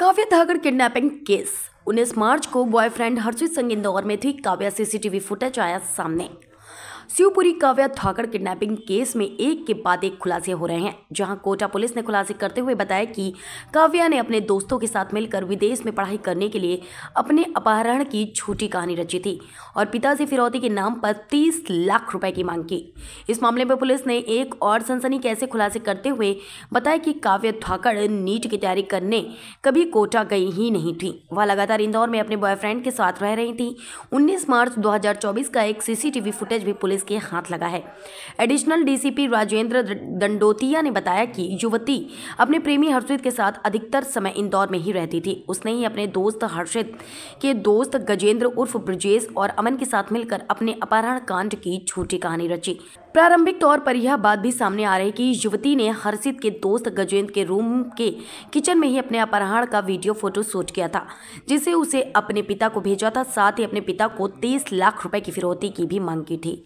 Kavya धागर kidnapping case उन्नीस मार्च को boyfriend हर्षित संग इंदौर में थी काव्या सीसीटीवी फुटेज आया सामने शिवपुरी काव्या धाकड़ किडनैपिंग केस में एक के बाद एक खुलासे हो रहे हैं जहां कोटा पुलिस ने खुलासे करते हुए बताया कि काव्या ने अपने दोस्तों के साथ मिलकर विदेश में पढ़ाई करने के लिए अपने अपहरण की छोटी कहानी रची थी और पिता से फिरौती के नाम पर तीस लाख रुपए की मांग की इस मामले में पुलिस ने एक और सनसनी कैसे खुलासे करते हुए बताया कि काव्य धाकड़ नीट की तैयारी करने कभी कोटा गई ही नहीं थी वह लगातार इंदौर में अपने बॉयफ्रेंड के साथ रह रही थी उन्नीस मार्च दो का एक सीसीटीवी फुटेज भी पुलिस पुलिस के हाथ लगा है एडिशनल डीसीपी राजेंद्र दंडोतिया ने बताया कि युवती अपने प्रेमी हर्षित के साथ अधिकतर समय इंदौर में ही रहती थी उसने ही अपने दोस्त हर्षित के दोस्त गजेंद्र उर्फ ब्रजेश और अमन के साथ मिलकर अपने अपहरण कांड की छोटी कहानी रची प्रारंभिक तौर पर यह बात भी सामने आ रही कि युवती ने हर्षित के दोस्त गजेंद्र के रूम के किचन में ही अपने अपहरण का वीडियो फोटो शूट किया था जिसे उसे अपने पिता को भेजा था साथ ही अपने पिता को तीस लाख रुपए की फिरौती की भी मांग की थी